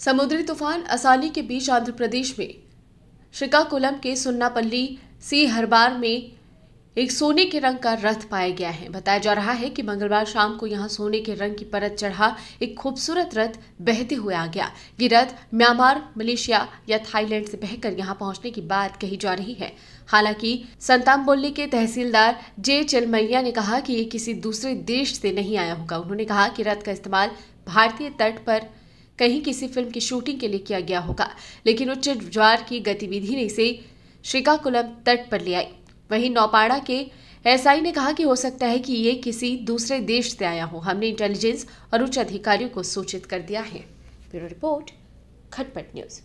समुद्री तूफान असाली के बीच आंध्र प्रदेश में श्रीकाकुलम के सुन्नापल्ली सी हरबार में एक सोने के रंग का रथ पाया गया है बताया जा रहा है कि मंगलवार शाम को यहां सोने के रंग की परत चढ़ा एक खूबसूरत रथ बहते हुए आ गया ये रथ म्यांमार मलेशिया या थाईलैंड से बहकर यहां पहुंचने की बात कही जा रही है हालांकि संतामबोली के तहसीलदार जे चिलमैया ने कहा कि ये किसी दूसरे देश से नहीं आया होगा उन्होंने कहा कि रथ का इस्तेमाल भारतीय तट पर कहीं किसी फिल्म की शूटिंग के लिए किया गया होगा लेकिन उच्च ज्वार की गतिविधि ने इसे श्रीकाकुलम तट पर ले आई वहीं नौपाड़ा के एसआई ने कहा कि हो सकता है कि ये किसी दूसरे देश से आया हो हमने इंटेलिजेंस और उच्च अधिकारियों को सूचित कर दिया है ब्यूरो रिपोर्ट खटपट न्यूज़